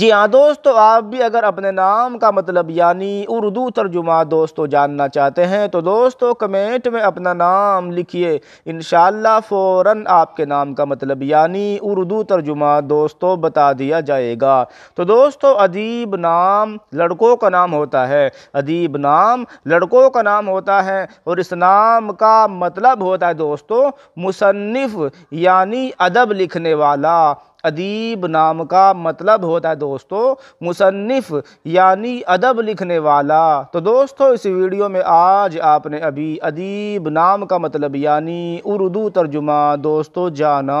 जी हाँ दोस्तों आप भी अगर अपने नाम का मतलब यानी उर्दू तर्जुमा दोस्तों जानना चाहते हैं तो दोस्तों कमेंट में अपना नाम लिखिए इन फौरन आपके नाम का मतलब यानी उर्दू तर्जुमा दोस्तों बता दिया जाएगा तो दोस्तों अदीब नाम लड़कों का नाम होता है अदीब नाम लड़कों का नाम होता है और इस नाम का मतलब होता है दोस्तों मुसनफ़ यानी अदब लिखने वाला अदीब नाम का मतलब होता है दोस्तों मुसनफ़ यानी अदब लिखने वाला तो दोस्तों इस वीडियो में आज आपने अभी अदीब नाम का मतलब यानी उर्दू तर्जुमा दोस्तों जाना